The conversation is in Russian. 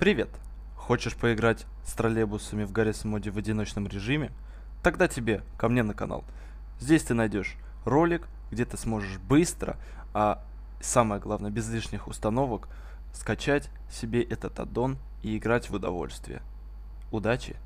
Привет! Хочешь поиграть с троллейбусами в Гаррис моде в одиночном режиме? Тогда тебе ко мне на канал. Здесь ты найдешь ролик, где ты сможешь быстро, а самое главное, без лишних установок, скачать себе этот аддон и играть в удовольствие. Удачи!